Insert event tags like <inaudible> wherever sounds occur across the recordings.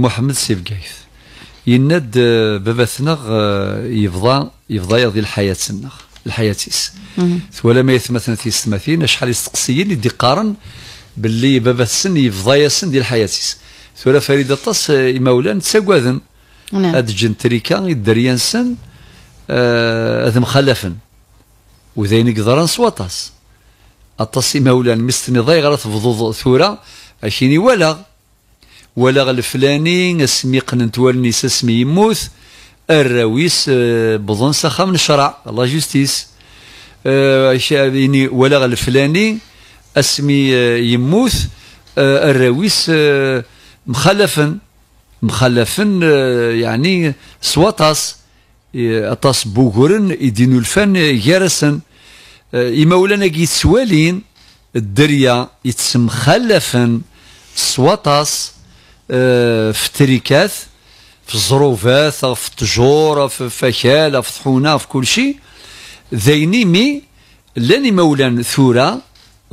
محمد سيف قايث يناد آه، باباثنا آه، يفضى يفضى يضي الحياه سنغ الحياه الحياتيس ولا ما يثمثن في السماثين شحال يستقصيين اللي قارن باللي بابا السن يفضى ياسن ديال الحياتيس ولا فريده الطاس آه، مولان تساكواذن نعم هاد الجنتريكا يدريان سن هاد آه مخلفن وذين يقدران سواطاس الطاس مولان مستني ضايغ غير تفضض ثوره عشيني ولا ولا الفلاني اسمي قننت والنيس اسمي يموت الراويس آه، بظن سخم الشرع لا جوستيس آه، ولا الفلاني اسمي آه، يموت الراويس مخلفا مخلفا يعني سواطاس طاس بوغرن يدينو الفن يارسن إمولانا كيتسوالين الدرية يتسم خلفا سواطاس آه، في التريكات في الظروفات في التجور في الفكالة في الطحونة في كل شيء ذيني مي لاني مولان ثورة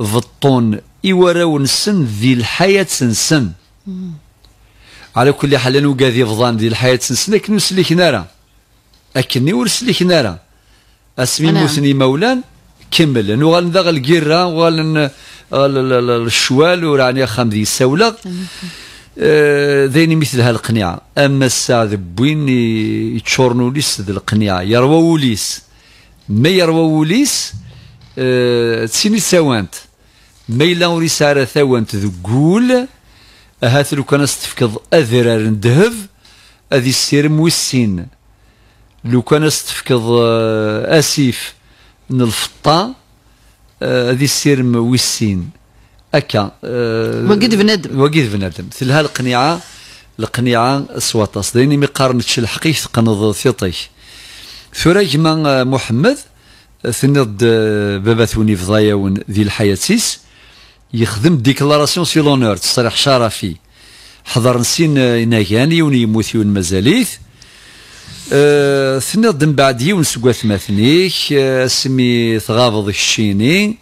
الطون إوراو نسن ذي الحياة سنسن على كل حال أنا وقاذي فضان ذي الحياة سنسن لكن نسلك نارا أكني ورسلك نارا أسمي موسني مولان كمل انه غنذا القيره وغال الشوال وراني خام ذي سولغ ذيني مثل هالقنيعة أما الساعة بوين يتشورنو ليس ذي القنيعة يروى وليس ما يروى وليس أه تسيني ثوانت ما يلاو رسالة ثوانت ذقول هات لو كان استفكض أذرار ندهف أذي السير موسين لو كان استفكض آه، أسيف من الفطة آه، أذي السير موسين اكا أه وقد بنادم وقد بنادم تلها القنيعه القنيعه السواطاس ديني قارنتش الحقيش تقنض سيطي ثورا آه، جما محمد آه، ثنض آه، بابا ثوني فضايون ذي الحياة سيس يخدم ديكلاراسيون سي لونور تصريح شرفي حضر نسين ناياني وني يموت يون مازاليث أه ثنض من بعد يون سكوا ثماثنيك أه سمي ثغابض الشيني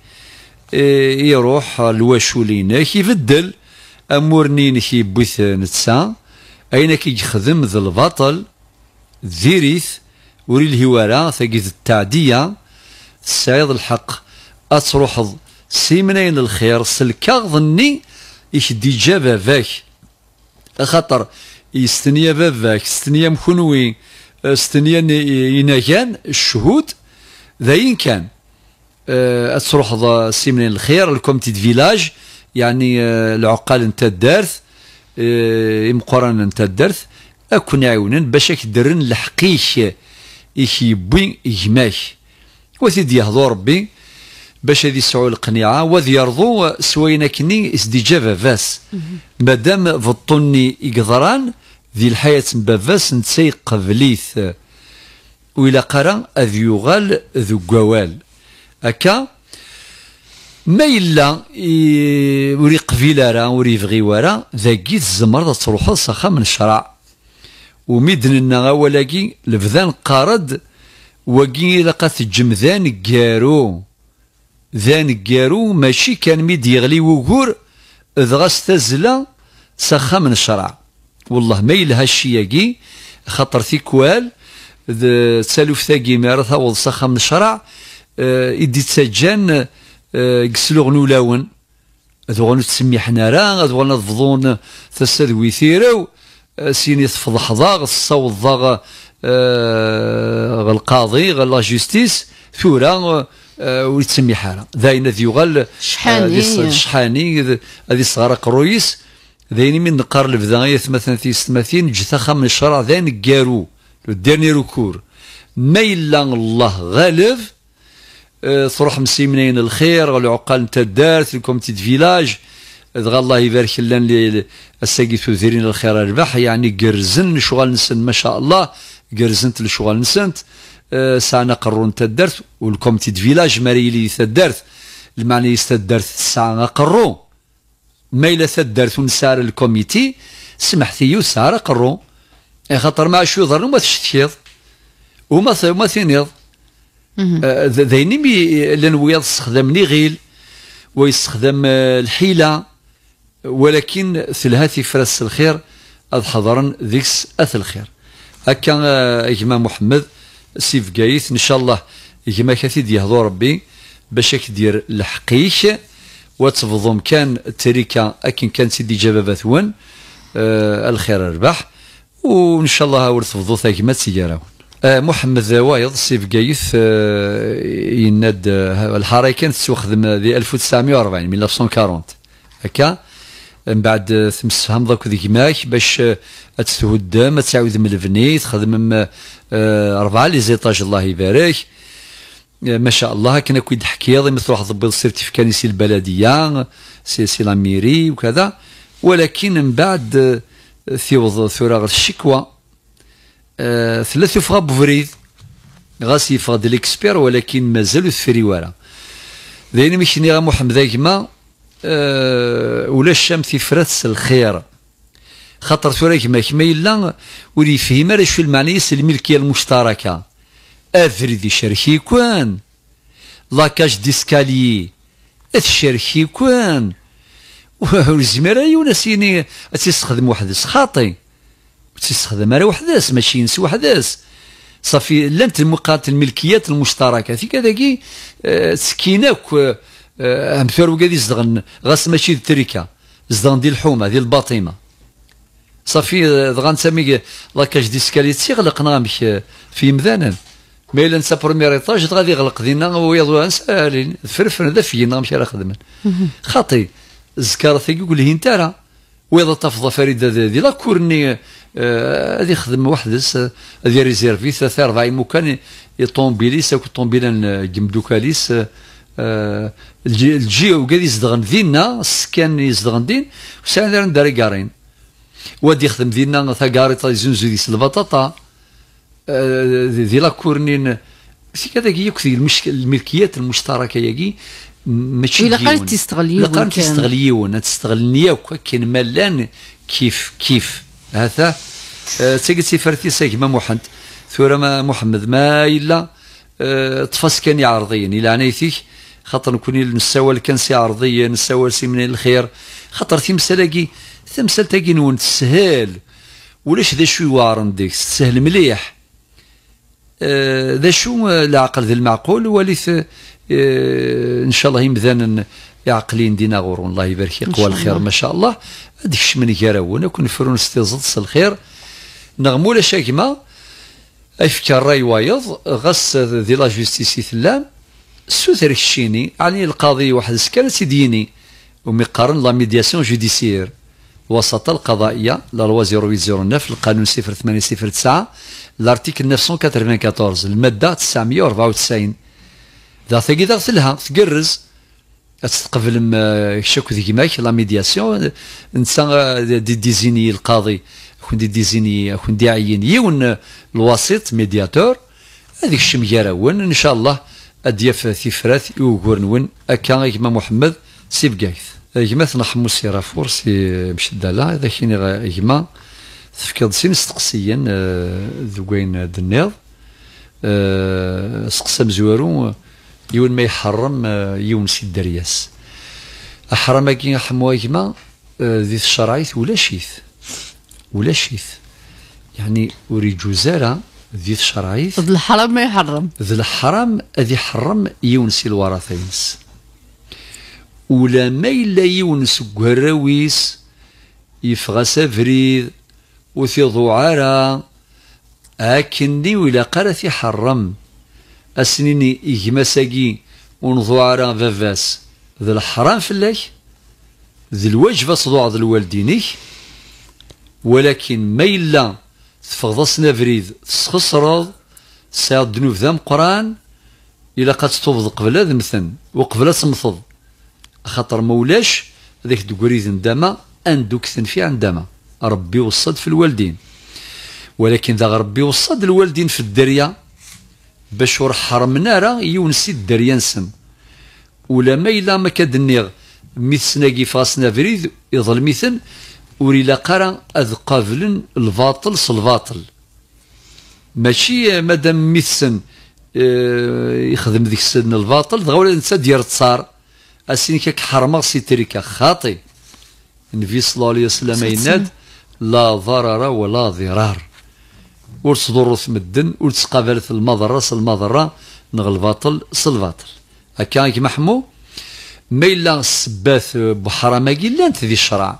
إيه، يروح لواشولينك يبدل امورنين يبوث نتسا اين كيخدم ذا البطل ذيريث وري الهوارة ثقيد التعدية تسعيد الحق اتروح سيمنين الخير سلكا ظني يشدي جا فاك خاطر يستنيا باباك استنيا مخنوي استنيا يناجان الشهود ذاين كان سي آه، سيمنين الخير الكومتي دو فيلاج يعني آه، العقال نتاع الدارث آه، قران نتاع الدارث اكون عيونا باش درن لحقيش إيش بوي إجماش وسيد يهضو ربي باش هذي يسعوا القنيعة وذي يرضو سوينا كني ازدجابة فاس مادام فطني إقدران ذي الحياة بافاس نتسيق قبليث ويلا قرا أذ يغال ذو قوال هكا ما الا وري يقبل راه وري فغي ورا ذاكي تزمر تروحو لصخا من الشرع وميدننا ولاكي لفذان قارد وكي لقات جمذان كارو ذان كارو ماشي كان ميد يغلي وكور اذ غاستازلا سخا من الشرع والله ما يلها الشياكي خاطر ثيكوال تسالوف ثاكي ميرثا وسخا من الشرع آه، إدي تسجان آه، غنو تسمي حنا راه را غنو تفضون تسادوي ويثيرو آه، سيني تفضح ضاغ تصوت ضاغ القاضي غ لا جوستيس ثورا ويتسمي حاله داين ذي يغال شحاني شحاني هذه صغار قرويس داين من نقار البدايات مثلا في ستماثين جثا خام الشرع داين كارو لو ديرني ركور ما الا الله غالب صروح منين الخير والعقال نتا دارت الكوميتي تيت فيلاج دغ الله يبارك لنا اللي الساقي ثوثيرين الخير ربح يعني قرزن شغل نسن ما شاء الله قرزنت لشغل نسنت آه، سانا قرون نتا دارت والكوميتي تيت فيلاج ماريلي تا المعني يستا الدارت سانا قرون ما إلا تا ونسار الكوميتي سمحتي وسار قرون خاطر ما شو يضرن وما تشتيض وما وما ثينيض آه، مي لان استخدم استخدام غيل ويستخدم آه، الحيله ولكن ثلها فرس الخير اذ حضرا ذيكس اث الخير هكا آه، إجما محمد سيف قايث ان شاء الله جما كثير يهضو ربي باش كدير الحقيش وتفضم كان تريكا اكن كان سيدي جبابه ثوان آه الخير الربح وان شاء الله ورث فضو ثاكمات تسيجاراون آه، محمد وايض سي بقايث آه، يناد آه، الحراية كانت تخدم ذي 1940 1940 هكا من بعد تمسهم ذاك ذيك ماك باش ما تعاود من البني تخدم أربعة لي زيطاج الله يبارك ما شاء الله كنا كي هذا مثل واحد ضبيط سيرتيفيكاني سي البلدية سي سي لاميري وكذا ولكن من بعد ثيوض ثراغ الشكوى آه، ثلاث يفغى بفريد غاس يفغى ليكسبير ولكن مازالو ثفري وارا ميشني غا محمد اجما آه، ولا الشام فرس الخير خاطر ثورا كما كما الا ولي فهم راه شو المعنى الملكيه المشتركه افريدي شركي كوان لاكاج ديسكالي الشركي كوان <laughs> وزمرا يونسيني يني تستخدم واحد سخاطي وتستخدم راه وحداس ماشي نس وحداس صافي لانت مقارنه الملكيات المشتركه في كذا كي آه، سكيناك آه، آه، امثال كادي زدغن غاس ماشي التريكه زدغن ديال الحومه ديال الباطمه صافي دغان سامي لاكاج ديسكاليتي غلقنا نامك في مذانا ما الا نسى بروميير ايطاج غادي يغلق دينا ويضوا نسالين فرفر هذا فينا راه خدمن خاطي الزكاره يقول لي انت راه واذا تفضى فريده هذه لا كورني آه، هذه يخدم وحدس هذه ريزيرفي ثلاثة أربعة مكان الطومبيليس أو الطومبيلا آه، جمدوكاليس آه، الجيو قال يزدغن دينا السكان يزدغن دين وسعنا نداري كارين واد يخدم دينا ثقارطة يزنزو ديس البطاطا ذي لا كورنين سي كذا يكثي الملكيات المشتركه يجي ماشي الا قال تستغل الا قال تستغل تستغلني وكا كاين مالان كيف كيف هذا آه، سي فرتي ساكما محمد ثورة ما محمد ما الا آه، طفاس كان يعرضيا الى عنايتيك خاطر نكوني نساوال كان سي عرضيا نساوال سي من الخير خاطر تمثالاكي تمثال نون تسهل ولاش ذا شو يوارن ديك تسهل مليح آه، ذا شو العقل ذا المعقول وليث ان شاء الله يمدان يعقلين دينا غورون الله يبارك يقوى الخير ما شاء الله هذيك من كراون كون فرون ستيزلس الخير نغمو شاكما افكا الراي وايض غس ذي لا جوستيس ثلام سوثر الشيني علي يعني القاضي واحد سكان سيديني ومقارن لا ميدياسيون جوديسير الوساطه القضائيه لا لوا 0809 القانون 0809 لارتيكل 994 الماده 994 ذا ثقي ذا غسلها تقرز تستقبل شكو ذي ماك لا ميدياسيون انسان دي ديزيني القاضي كون دي ديزيني كون دي عين يون الوسيط ميدياتور هذيك الشمجراون ان شاء الله ادياف ثفرات يوغور نون اكا كما محمد سيب قايث كما تنحمو سي رافور سي مشدالا اذا كاين كما تفكر سي مستقسيا ذوكاين دنيض سقسا مزوارو يون ما يحرم آه، يون سيد الدرياس احرم كي يحموا يما آه، ذي الشرعيث ولا شيث يعني وري زارة ذي الشرعيث ذي الحرام ما يحرم ذي الحرام ذي حرم يونس الوراثينس ولا ما إلا يونس كراويس يفغس أفريد وثي ضعارة أكني ولا قرث حرم اسنيني ساقي ونظوارا فافاس ذا الحرام فلاك ذا الواجب صدوع ذا الوالدينيك ولكن ما إلا تفغضصنا فريد تسخسرض ساد دنوف ذا مقران إلا قد تفض قبل هذا مثلا وقبل صمثض خاطر مولاش ذاك دقريد ندما أندوك في عندما ربي وصد في الوالدين ولكن ذا ربي وصد الوالدين في الدريه باش ور حرمنا راه يون سي الدريا نسم ولا ما الا ما كدنيغ ميتسنا كيفاسنا فريد يظلميثن وريلا قرا اذ قافلن الباطل سلباطل ماشي مادام ميتسن آه، يخدم ذيك السن الباطل دغا ولا انسى ديال التصار اسين كاك حرمغ سي تريكا خاطي النبي صلى الله عليه وسلم يناد لا ضرر ولا ضرار ور في مدن ور المضرة ص المضرة نغ الباطل ص الباطل هكا كيما حمو ما إلا سبات إلا أنت ذي الشرع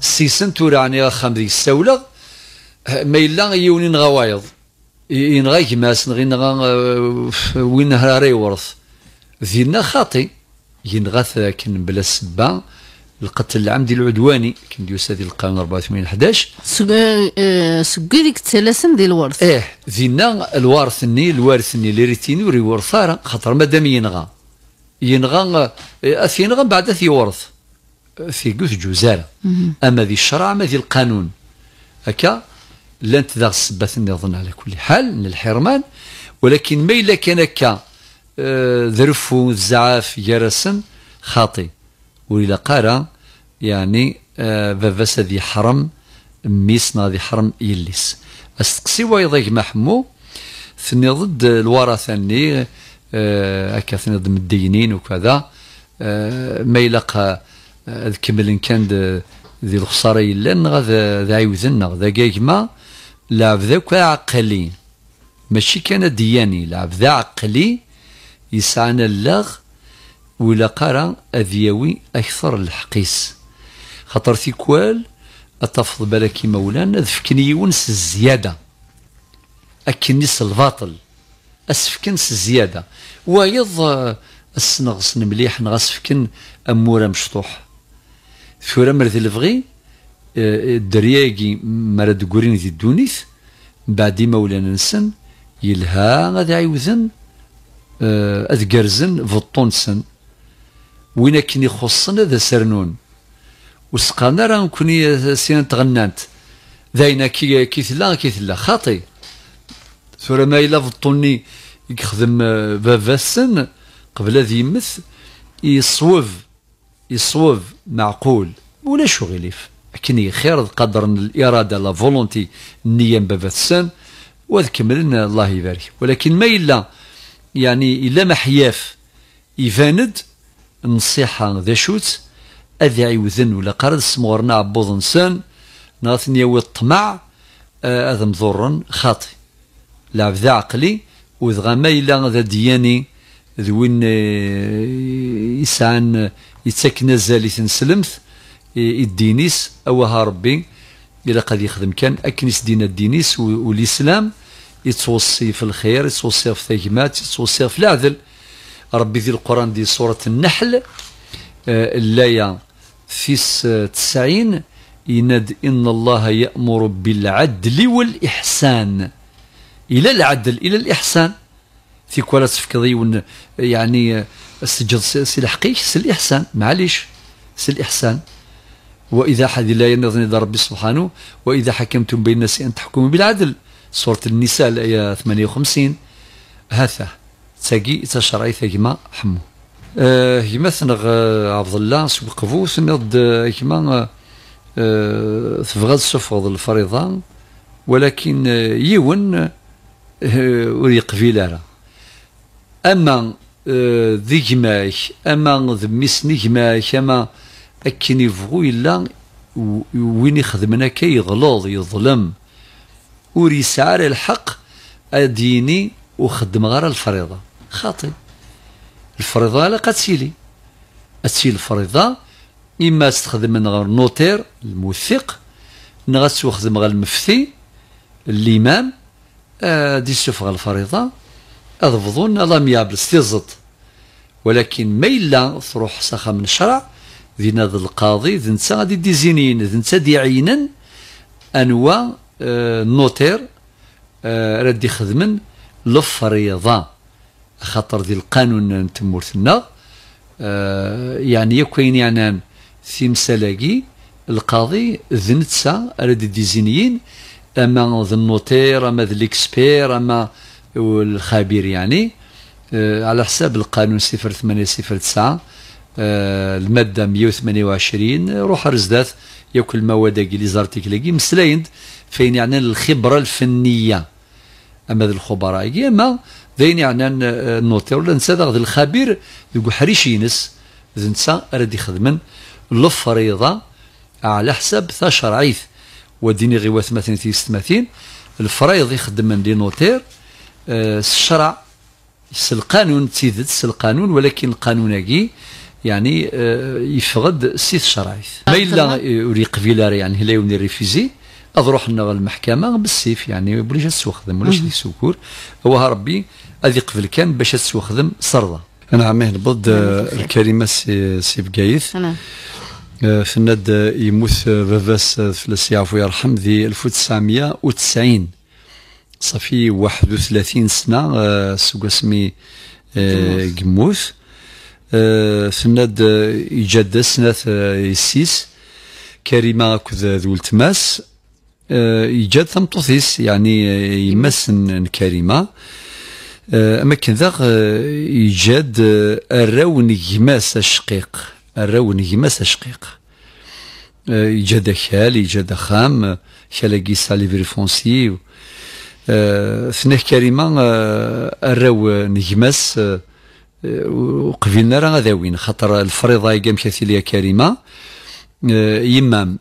السيسن تورا عني خام ذي الساولة ما إلا غوايض إن ينغى ماس نغين غا آه، وين هراري ورث ذينا خاطي ينغث لكن بلا سبا القتل العمدي العدواني كنديو السادي القانون 84 11 سكو ديك التلاسم ديال الورث ايه زينا الوارث ني الوارث ني اللي ريتيني وري ورثاره خاطر مادام ينغى ينغى آه، اث ينغى بعد اث يورث في قوث جوزالة اما ذي الشرع اما ذي القانون هكا لا تذاغ السبات اظن على كل حال الحرمان ولكن ما الا كان هكا آه، ذرفو الزعاف يرسن خاطي وإلا قال يعني آه ذي حرم ميسنا ذي حرم يليس استقسي وايضا محمو ثني ضد الورثة آه هكا ثني ضد مدينين وكذا آه ما يلقى آه، كمل كان ذي الخسارة يلان غا ذا عيوذن غا ما لعب ذاك عقلي ماشي كان دياني لعب ذا عقلي يسعنا اللغ ولا قرا اذيوي اكثر اكثر خطر في كوال اتفض بالك مولانا ذفكني يونس الزياده اكنس الباطل اسفكنس الزياده ويض السنغص مليح نغسفكن امورا مشطوح فورا مرد الفغي آه، الدرياقي مرد قرين ذي الدونيث بعد مولانا نسن يلها غادي عيوزن آه، اذكر زن في وين كن يخصنا ذا سرنون وسقانا راه نكون سين تغنانت ذاينا كي كيثلا كيثلا خاطي ثورا ما إلا فطوني يخدم آه، بابا السن قبل ذي يمث يصوف يصوف معقول ولا شو غليف كني خير قدر الإرادة لا فولونتي نية بابا السن وذكمل الله يبارك ولكن ما إلا يعني إلا محياف يفاند نصيحه ذا شوت أذي عيوذن ولا قرد سمورنا عبوض نسان ناثني يوي الطمع هذا آه، مضر خاطي لعب ذا عقلي وذا غما إلا ذا دياني ذوين وين آه، يسعان يتسكن زالي تنسلمث الدينيس او ربي إلا قد يخدم كان أكنس دين الدينيس والإسلام يتوصي في الخير يتوصي في الثجمات يتوصي في العدل ربي ذي القرآن دي سورة النحل آه، الآية في تسعين يناد إن الله يأمر بالعدل والإحسان إلى العدل إلى الإحسان في كوالا تفكضي يعني السجل آه، سي الحقيش سي الإحسان معليش سي الإحسان وإذا حد لا ينظن ربي سبحانه وإذا حكمتم بين الناس أن تحكموا بالعدل سورة النساء الآية 58 هذا تاكي تا ثقما حمو كما آه، ثنغ آه، عبد الله سوقفو سنض كما آه، تبغى تسفض الفريضة ولكن يون ور يقبل راه اما ذي جماك اما ذميس نجماك اما اكن يفغو الا وين يخدمنا يغلوظ يظلم وري يسعى الحق اديني وخدم غير الفريضه خاطئ الفريضة لا قتيلي اتي الفريضة إما تستخدم من غير نوتير الموثق نغا وخدم غير المفتي الإمام آه، دي سوف غير الفريضة أضفضون لاميابل ستيزط ولكن ما إلا تروح ساخة من الشرع ذي ذا القاضي ذي نتا غادي ديزينين ذي نتا ديعينا أنواع آه نوتير آه، ردي خدمن يخدمن خاطر ديال القانون تمورتنا آه يعني يكوين يعني في مسالاقي القاضي ذنتسا دي ديزينيين اما ذا النوتير اما ذا ليكسبير اما الخبير يعني آه على حساب القانون تسعة آه الماده 128 روح رزدات ياكل المواد لي زارتيكلاكي مسلايند فين يعني الخبره الفنيه اما الخبراء اما ذين يعني نوتي ولا نسى ذا الخبير ذو حريش ينس ذا نسى راه يخدمن الفريضة على حساب ثا شرعيث وديني غي وثماثين في ستماثين الفريض يخدمن لي نوتير آه الشرع القانون تيدت القانون ولكن القانون كي يعني آه يفقد سيث شرعيث ما إلا يريق فيلاري يعني هلا يوني ريفيزي اضروح نغ للمحكمه بالسيف يعني بليش تسوخدم ولاش لي سكور هو ربي هذه قفل كان باش تستخدم سرده عمي نبض الكريمه سي سي بقايث نعم آه، فند يموت باباس السي عفو يرحم ذي 1990 صافي 31 سنة آه، سوق اسمي قموث آه، فند يجدد سنة يسيس كريمة كذا ذو التماس آه، يجاد تمطوثيس يعني يمس كريمه آه، اما كذا ذاغ آه، يجاد الراو نجماس الشقيق الرون يمس الشقيق يجاد خال يجاد خام خالاقي ساليفري فونسي ثناه كريمه الراو نجماس وقفلنا راه غادا خاطر الفريضه قام ليا كريمه يمام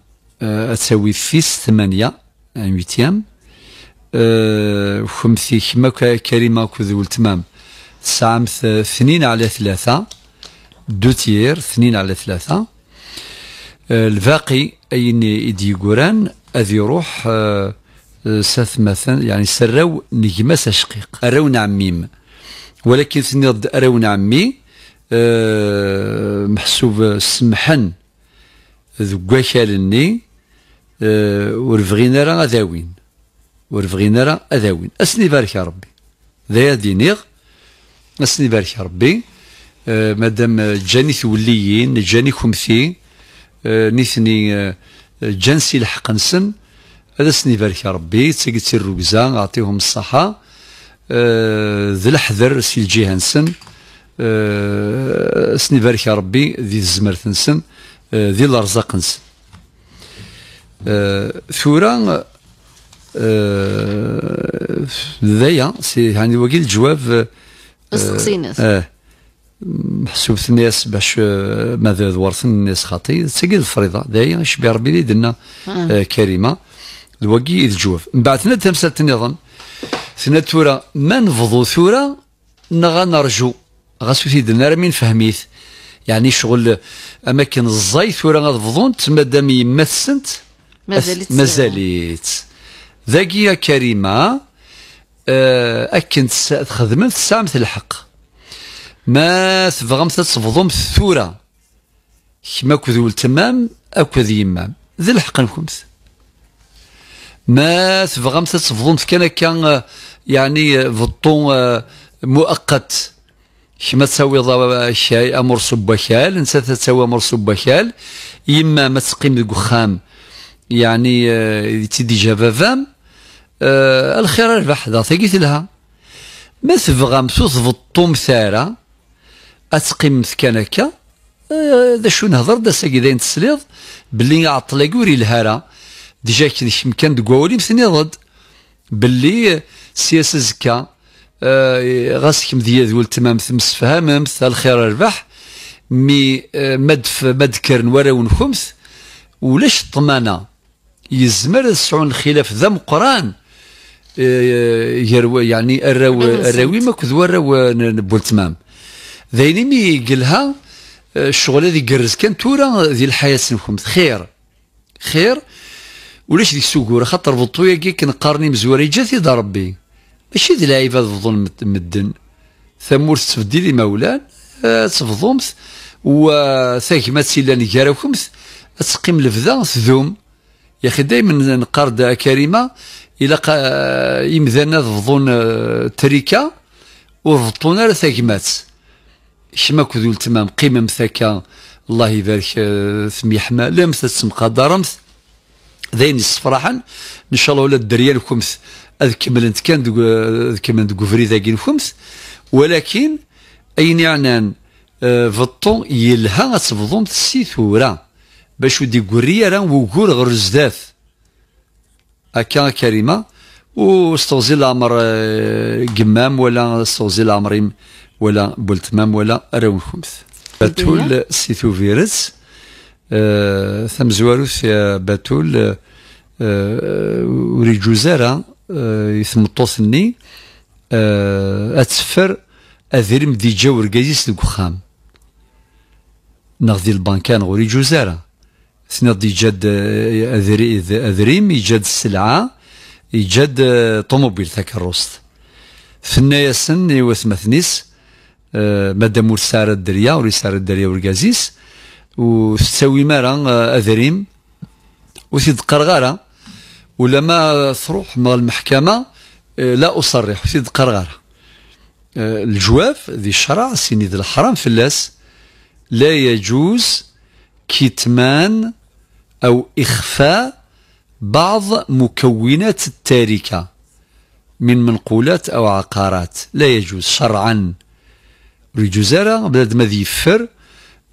تساوي آه، فيس ثمانية ان آه، ويتيام وخمثي آه، كما كريمة كذو التمام تسعة اثنين على ثلاثة دو تير اثنين على ثلاثة الباقي أين يدي قران أذي روح ساث مثلا يعني سراو نجمس أشقيق أراون نعم عميم ولكن ثنيض أراون نعم عمي محسوب سمحن ذو كالني آه، ور بغينا راه اذاوين ور بغينا راه اذاوين اسني بارك يا ربي ذايا دينيغ اسني بارك يا ربي آه مادام جاني ثوليين جاني خمثي آه نثني آه، جنسي الحق نسن هذا اسني بارك يا ربي تسقيت سير اعطيهم الصحه آه ذي الحذر سي الجهه نسن آه اسني بارك يا ربي ذي الزمرث نسن آه ذي الارزاق نسن ثورة ذايا سي هاني وكيل الجواب اه محسوب الناس باش ماذا ورثن الناس خاطي تسقي الفريضه ذايا شبي ربي اللي درنا كريمه الوكيل الجواب من بعد ثنا تمسات النظام ثنا ثورة ما نفضو ثورة نغا نرجو غاسو تيدنا راه مين فهميت يعني شغل اماكن الزاي ثورة غنفضون تما دام السنت مازالت مازالت ذاكي يا كريمه آه، اكنت تخدمت سامت الحق ما تبغمت تصفضم الثوره كما تمام او اكذ يمام ذي الحق نكمت ما تبغمت تصفضم كان كان آه، يعني آه، فطو مؤقت كما تساوي شاي امر صبخال انت تساوي امر صبخال يما ما تسقيم دي قخام يعني آه، جابا فام آه الخير ربح ذا ثقيت لها ما في الطوم سارة أتقيم كان آه، هكا ذا شو نهضر دا ساقي ذاين تسليض باللي عطلا قوري الهارة ديجا كيش مكان دقولي مسني ضد باللي آه، سياسة زكا آه غاسك مذيا ذول تمام ثمس فهممت الخير ربح مي مدف مدكر ورا ونخمس ولاش طمانه يزمر سعون خلاف ذا مقران آه، يروي يعني الرو الراوي ما كذوا الرو بولتمام ذيني مي قالها آه، الشغل هذي قرز كان تورا ذي الحياة سنكم خير خير ولاش ديك السكورة خاطر بطويا كي كنقارني مزوري جاتي دا ربي ماشي ذي لعيبة تفضل مدن ثمور تفدي لي مولان آه، تفضومت وثاكما تسيلا نكراكمت تسقيم لفذا تذوم يا اخي دائما نقرد كريمه الى يمذانا ضفضون آه، تريكه وظن على ثاكمات شما كذو التمام قيمة مثاكا الله يبارك آه، ثمي حما سمقا دارمس ذين الصفراحا ان شاء الله ولا الدريه خمس اذ انت كان اذ كملنت كفري ذاكين خمس ولكن اين يعنان آه، فطو يلها تبضون تسي ثوره باش ودي قرية راه وقول غير زداف هكا كريمة وستغزي العمر آه، قمام ولا ستغزي العمر ولا بولتمام ولا راون خمس باتول سيتو فيرس آه، ثم زوارو يا باتول آه، وري جوزارا يثم الطوسني اتسفر اذرم دي جاور كازيس الكخام ناخذ البنكان غوري جوزاره سناد يجاد أذريم يجاد السلعة يجاد آه، طوموبيل تكرست ثنا سن يوث مثنيس آه، مادام ور سار الدريا ور سارة الدريا ورقازيس وتساوي مارا آه، أذريم وثيد قرغارة ولما تروح مع المحكمة لا أصرح ثيد قرغارة الجواف ذي الشرع سيني الحرام فلاس لا يجوز كتمان أو إخفاء بعض مكونات التاركة من منقولات أو عقارات لا يجوز شرعا رجزارة بلاد ما يفر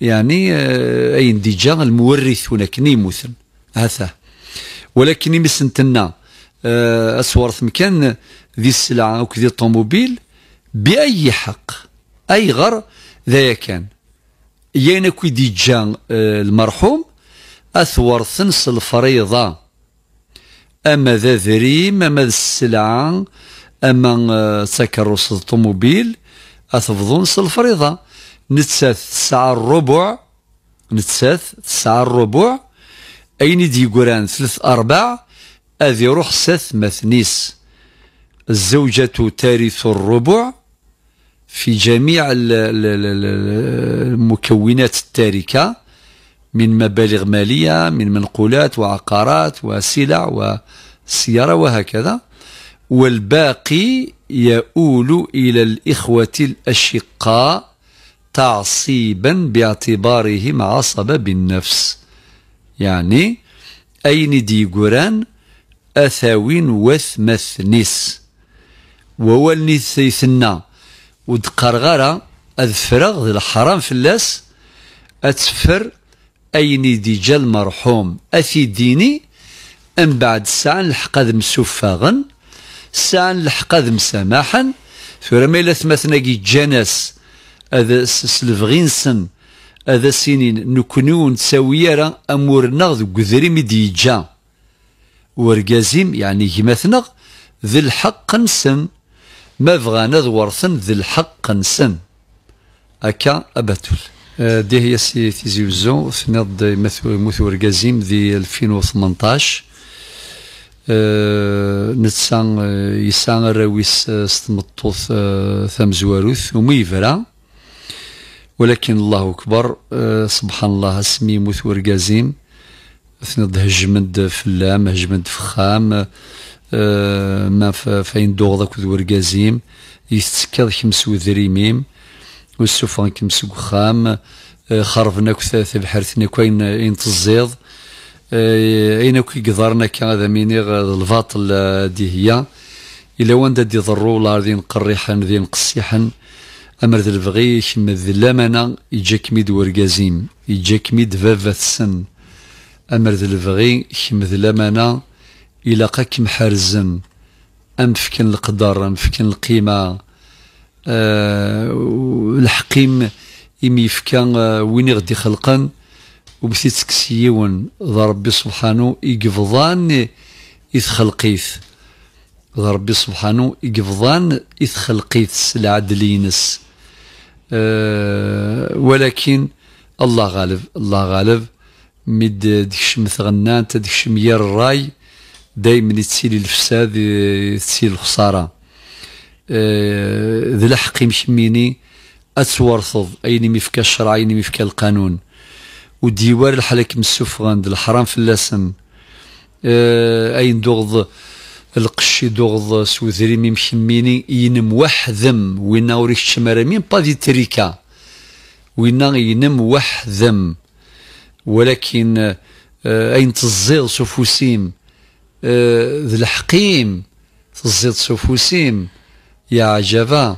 يعني آه، أي انديجا المورث كني مثل هذا ولكن مسنتنا آه، أسوارث مكان ذي السلعة أو كذي الطوموبيل بأي حق أي غر ذا كان يانا كي ديجا آه، المرحوم أثور ثنس الفريضة أما ذا ذريم أما ذا السلعة أما تكرس آه، الطوموبيل أثفضون الفريضة نتساث تسعة الربع نتساث تسعة الربع أين دي قران ثلاث أرباع أذي روح ساث مثنيس الزوجة تارث الربع في جميع المكونات التاركة من مبالغ مالية من منقولات وعقارات وسلع وسيارة وهكذا والباقي يؤول إلى الإخوة الأشقاء تعصيبا باعتبارهم عصبة بالنفس يعني أين قران أثاوين وثمثنس وولني ثيثنا ودقرغارة أذفرغ فرغ الحرام فلاس أتفر أين ديجا المرحوم أثي ديني أم بعد ساعة لحق ذم سفاغا ساعة لحق ذم سماحا في رميلة إلا ثمثنا جاناس هذا سلفغين سن هذا سنين نكنون نتساوي راه أمورنا قذري قذريم ديجا ورقازيم يعني كما ذي الحق نسن ما بغان ad warten ذي الحق نسن أكا abatul آه، دي هي سي تيزي وزو تنض مثو رقازيم دي 2018 أه نتسان آه، يسان راويس آه، ستمطوث زواروث وميفرا ولكن الله أكبر سبحان الله اسمي مثور رقازيم ثنض هجمد فلام هجمد فخام آه، ما فين دوغ داك ورقازيم يستسكاد كمس ودريميم والسفان كمس وخام آه، خرفنا كثاث بحرثنا كوين آه، انتزيض اينا كي قدرنا كان هذا ميني الفاطل دي هي إلا وان دي ضرو لارضين قريحا ذين قصيحا امر ذي الفغي كم الذلامنا يجاك ميد ورقازيم يجاك ميد فافا السن امر ذي الفغي كم الذلامنا إلا قاك محرزم أمفكن القدر أمفكن القيمة أه الحقيم إم يفكا آه، وين غدي خلقن وبثي تسكسيون ذا ربي سبحانه يقفضان إذ خلقيث ذا ربي سبحانه يقفضان إذ خلقيث العدل ينس أه ولكن الله غالب الله غالب مد ديكشم مثغنان تدكشم مير الراي دائما يتسيل الفساد يتسيل آه، الخساره آه، ذي الحق مشميني اتورثض اين ميفكا الشرع اين ميفكا القانون وديوار الحلك مسوفغند الحرام اللسن آه، اين دغض القشي دوغض سوذريمي مشميني ينم وحذم وينا وريش شمارة مين بادي تريكا وينا ينم وحذم ولكن اين تزيغ سوفوسيم آه، ذي الحقيم تزيد سفوسيم يا عجبا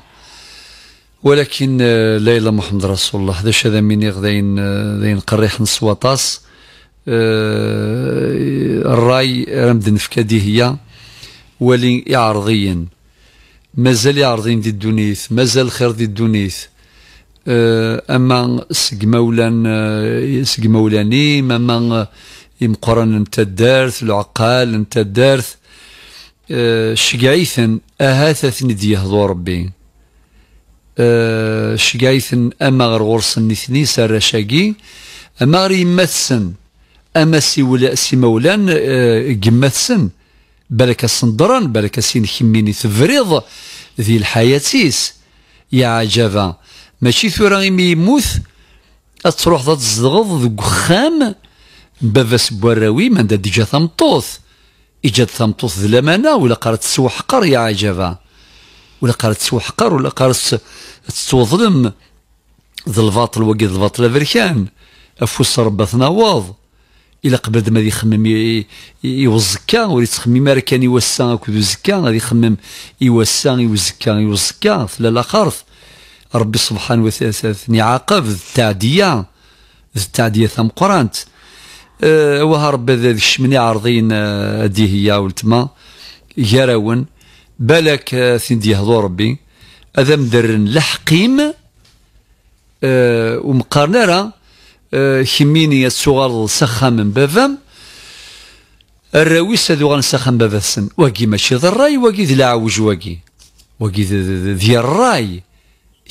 ولكن آه، ليلى محمد رسول الله هذا شذا مني غدين آه، ذين قريح نسواطاس الراي رمد نفكادي هي ولي عرضيا مازال يعرضين دي الدونيث مازال خير دي الدونيث اما سق مولان سق مولاني اما يمقرن انت الدارث العقال انت الدارث أه اهاثا اهاثثن دي يهضو ربي أه اما غر غرسن نثني سارة شاقي اما غر يمثسن اما سي ولا سي مولان جمثسن أه، بلك صندران بلك سين خميني تفريض ذي الحياتيس يا عجبا ماشي ثورا غيمي اتروح ذات تزغض ذو خام باباس بوراوي من ديجا ثامطوث ايجاد ثامطوث ذا لمانة ولا قرات حقر يا عجبة ولا قرات حقر ولا قرات ظلم ذا الباطل وقيد الباطل أفركان أفوس ربا واض إلا قبل ما يخمم يوزكا ولا تخمم راه كان يوسا كذو زكا غادي يخمم يوسا يوزكا يوزكا فلا الاخر ربي سبحانه وتعالى عاقب التعدية التعدية ثم قرانت أه، وهرب هذاك الشمني عارضين هدي أه، هي ولتما يراون بالك أه، سيدي يهضو ربي هذا مدرن لحقيم أه ومقارنة راه كيميني الصغار سخام من بافام الراويس هذو غنسخام بابا السن واقي ماشي ذا الراي واقي ذي العوج واقي واقي ذي الراي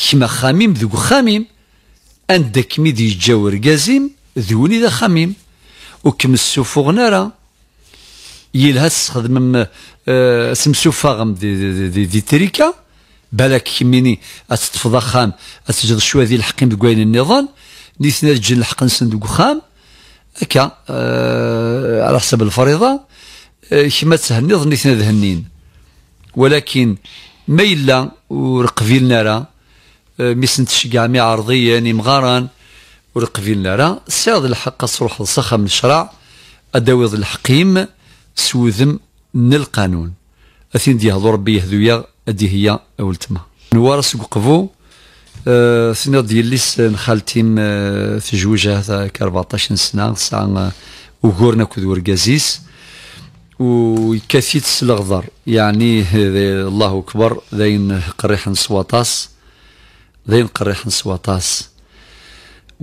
كيما خاميم ذو خاميم عندك ميدي جاور قازيم ذوني ذا خاميم وكم السفوغ نرى يلها تستخدم اسم آه، سفاغم دي, دي, دي, دي تريكا بالك كميني اتتفضى خام اتجد شويه ديال الحقين بكوين النظام نيثنا تجي الحق نسندوك خام هكا أه على حسب الفريضه آه، كيما أه تهني ظني ثنا ذهنين ولكن ما الا ورقفيلنا راه آه، ميسنتش كاع مي عرضيه يعني مغاران ور لارا سياد الحق صروح لصخة من الشرع اداويض الحقيم سوذم من القانون اثين دي هضو ربي يهدويا ادي هي تما نوارس قفو أه سنة دياليس نخالتي أه في جوجة ك 14 سنة ساعة وغورنا كود ورقازيس ويكاثيت الغضر يعني الله أكبر ذاين قريح سواطاس ذاين قريح سواطاس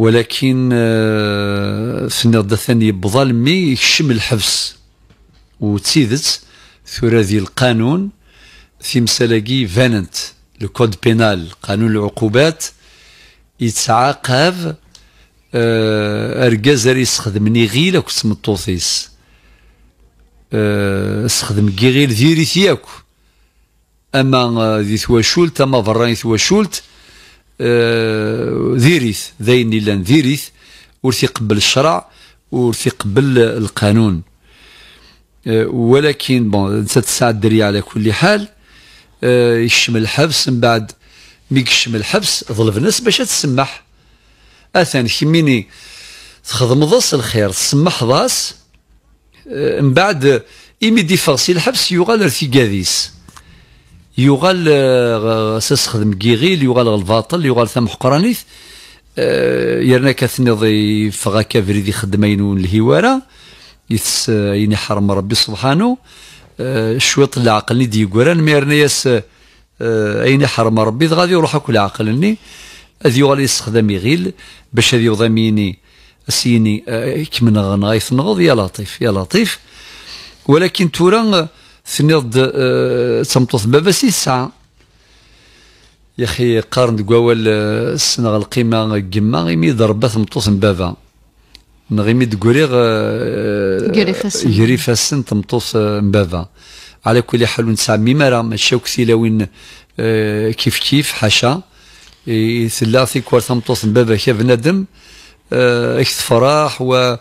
ولكن آه، سنة الثاني بظل مي يكشم الحبس وتسيدت ثورة ذي القانون في مسالاكي فاننت لو كود بينال قانون العقوبات يتعاقب آه، ارجاز راه يستخدمني غير اكو تمطوطيس استخدم آه، كي غير ديريتي اكو اما ذي ثواشولت اما ثوا ثواشولت ذيريث آه، ذين اللي لان ذيريث ورثي قبل الشرع ورثي قبل القانون آه، ولكن بون نسات الساعه الدريه على كل حال آه، يشمل الحبس من بعد مي يشمل الحبس ظلف الناس باش تسمح اثان كيميني تخدم ضاس الخير تسمح ضاس من بعد إيمي ديفاسي الحبس يغال ارتقاديس يغال آه، سيستخدم كيغيل يغال الباطل يغال ثم حقرانيث آه، يرنا كثنض فغا كافري يخدم خدمين الهوارة يس آه، يني حرم ربي سبحانه شويط العقل ني ديقوران ما يرنا ياس اين حرم ربي غادي يروح كل عقلني اذ يغال يستخدم يغيل باش هذي يضميني سيني كمن غنايث نغض يا لطيف يا لطيف ولكن توران سنيض آه، تمطوط بابا سي ساعه يا اخي قارن دكوال السنة آه، القيمة كما غيمي ضربة تمطوط بابا نغيمي تقولي غيري آه، فاسن تمطوط بابا على كل حال نسعى ميمارا ماشي وكسي لوين كيف كيف حاشا يسلا في كوار تمطوط بابا كيف ندم اكس فراح و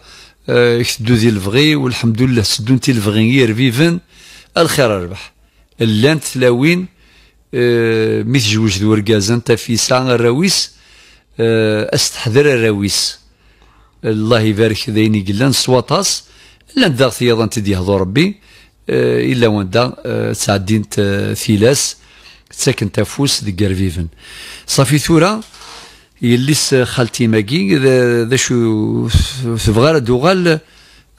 اكس دوزي الفغي والحمد لله سدونتي الفغي يير الخير ربح اللانت تلاوين اه مي تجوج انت في ساعة الراويس اه استحذر الراويس الله يبارك ذيني قلان سواطاس لان دار ثياضا تدي هضو ربي اه الا واندا آه، تعدين ثيلاس تسكن تفوس دي قرفيفن صافي ثورة يليس خالتي ماكي ذا شو تبغى دوغال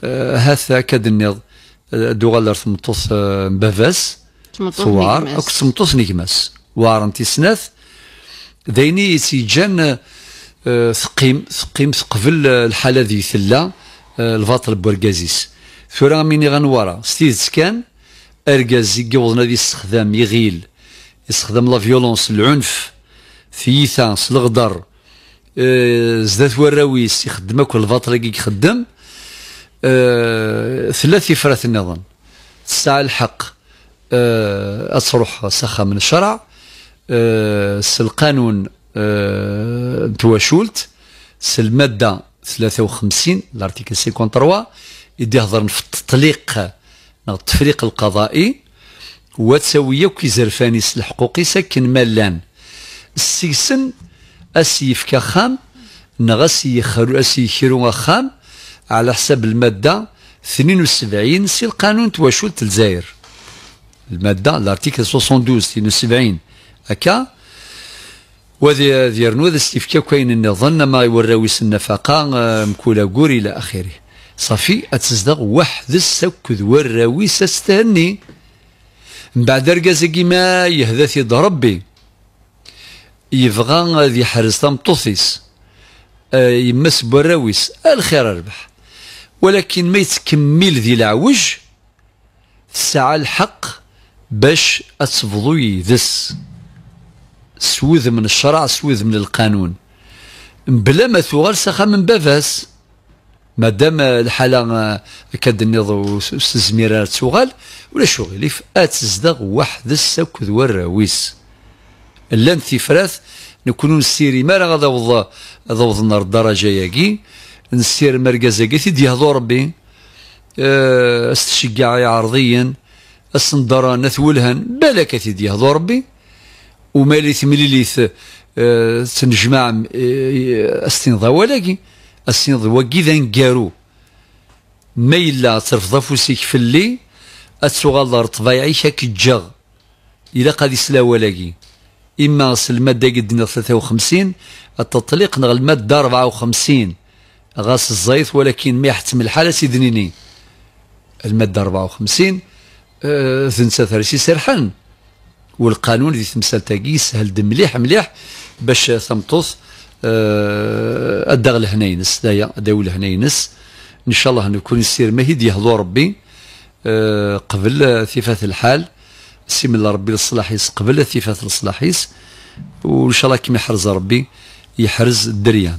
آه، هاث كاد النيض دوغالر 18 مبافاس آه، سوار او 18 نيكماس وارن تيسناث دايني يتيجان آه، ثقيم ثقيم ثقفل آه، الحالة ذي ثلا الفاطل بورقازيس ثورا ميني غنورا ستيز كان ارقاز يقوضنا ذي استخدام يغيل يستخدم لا فيولونس العنف ثيثانس الغدر زدات وراويس يخدم اكل الفاطر يخدم آه، ثلاث فرات النظام تسعى الحق آه، أصرح سخة من الشرع آه القانون آه توا شولت المادة 53 لارتيكل 53 يدي هضرن في التطليق التفريق القضائي وتسوية وكي زرفاني الحقوقي ساكن مالان السيسن أسيف كخام نغسي خرو أسي خيرو خام على حساب المادة 72 سي القانون تواشلت الجزائر المادة لارتيكل 72 72 هكا وذي ديرنو ذا استفكاك كاين النظن ما يوراويس النفقة آه، مكولا قوري إلى آخره صافي أتصدق واحد السكذ وراويس استهني من بعد رقازي ما يهذا يد ربي يبغى آه، ذي حرز تمطوثيس آه، يمس براويس الخير ربح ولكن ما يتكمل ذي العوج سعى الحق باش أتفضو يدس سوذ من الشرع سوذ من القانون بلا ما ثغر سخا من بافاس مادام الحالة كاد النيض وسزميرا تغال ولا شغل اتزدغ واحد وحد السك وراويس لان تفراث نكونوا نسيري ما راه غادا وضا الدرجة ياكي نسير مركزاكي تي ديهضو ربي آه، استشجع عرضيا الصندرة نثولهن بالك تي ديهضو ربي ومالي تمليليث تنجمع آه، آه، استنضا ولكن استنضا وكي ذا كارو ما إلا ترفض فوسيك في اللي أتسوغال رطبايعيك هاك الجغ إلا قد يسلا ولاقي إما المادة قدنا 53 التطليق نغ المادة 54 غاص الزيت ولكن ما يحتم الحالة سيدنيني المادة 54 ثنسة ثلاثي سرحان والقانون اللي تمثال تاقي يسهل مليح مليح باش أه الدغل الهنينس دايا داول الهنينس ان شاء الله نكون نسير مهيد يهضو ربي آه، قبل ثفات الحال سيم الله ربي للصلاحيس قبل ثفات الصلاحيس وان شاء الله كيما يحرز ربي يحرز الدريان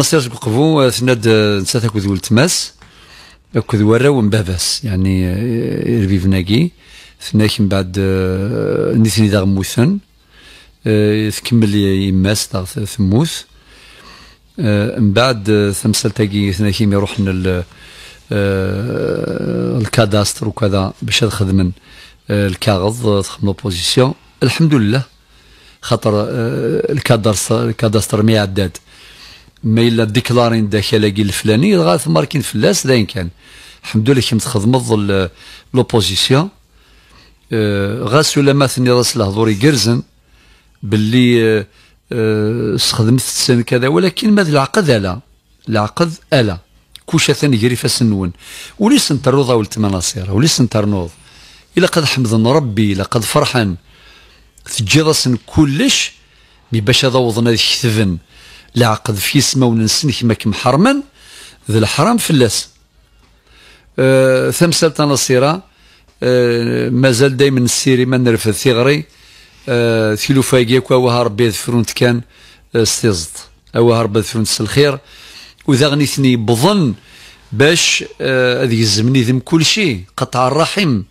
نصير قبو آه، سند آه، نسات اكد تماس اكد وراو مباباس يعني آه، ربيب ناقي ثناك من بعد نيثني داغ موسن تكمل يماس داغ ثموس من بعد ثمسل تاقي ثناك يروح الكاداستر وكذا باش من الكاغض تخدم لوبوزيسيون الحمد لله خاطر الكاداستر الكاداستر مي عداد ما الا ديكلارين داخل الفلاني غا ماركين فلاس داين كان الحمد لله كنت تخدمض لوبوزيسيون أه، غا سولا ماثني راس الهضور يقرزن باللي استخدمت أه، أه، السن كذا ولكن ماذا العقد الا العقد الا كوشا ثاني يجري فاس النون وليس ولت ولتما ولي وليس نترنوض إلا قد حمد ربي إلا قد فرحا تجيض كلش مي باش هذا وضنا ذي لعقد في وننسن كما كم حرما ذا الحرام فلاس أه، ثم سالت نصيرة أه مازال دايما السيري ما نرفد ثغري أه ثيلوفاكيا كوا ربي فرونت كان أه، استيزت او هرب فرونت الخير وذا غنيتني بظن باش أه، هذه الزمن يذم كل شيء قطع الرحم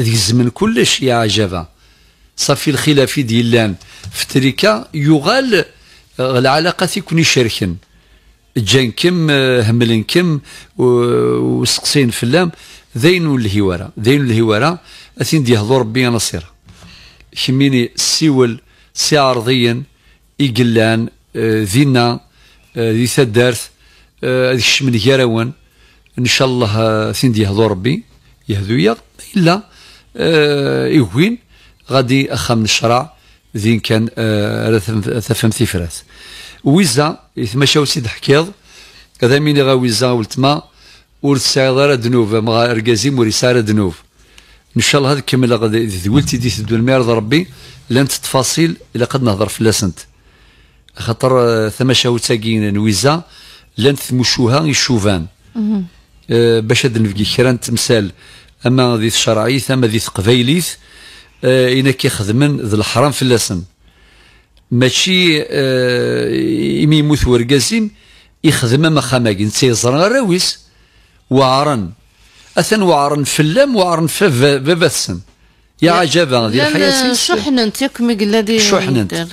هذه الزمن كلش يا عجبه صافي الخلاف الان في تريكا يغال العلاقات يكون يشاركن هملن كم وسقسين فلام ذين الهوارة ذين الهوارة أثين هضور ربي نصيرة كميني سيول سي عرضيا إقلان ذينا ذي سدارث هذيك الشمن إن شاء الله أثين ثين ديهضو ربي يهذويا إلا إيوين غادي أخا من الشرع ذين كان آه، ثفم ثفرات ويزا يتمشاو إيه، سيد حكيض هذا مين غا ويزا ولتما ور سعيد راه ذنوب مع اركازي مور يسار ذنوب ان شاء الله هذا كمل ولتي دي تدو المعرض ربي لانت تفاصيل الا قد نهضر فلاسنت خاطر آه، ثما شاوتاكين نويزا لانت مشوها يشوفان أه باش هاد نفكي خيران تمثال اما ذي الشرعي ثم ذي قبيليث أه إنا كيخدمن ذي الحرام في اللسن ماشي إيمي آه، موث ورقازين يخدم ما خاماكي نتا يزرن راويس وعرن أثن وعرن فلام وعرن السن يا عجبا ذي حياتي شحنن تيكمي قلادي شحنن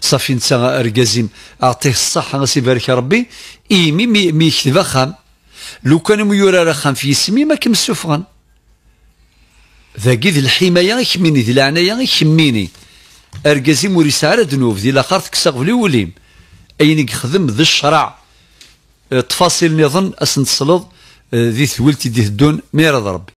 صافي نتا رقازين أعطيه الصحة غاسي يبارك ربي إيمي مي ميكتب خام لو كان ميورا رخام في اسمي ما كمسوفغن ذاكي ذي الحماية يكميني ذي العناية يكميني ارجازي ور يسعى دنوف ذي لاخر تكسغ في الوليم اين يخدم ذي الشرع تفاصيل نظن اسن تصلض آه، ذي ثولتي ديه الدون ميرض ربي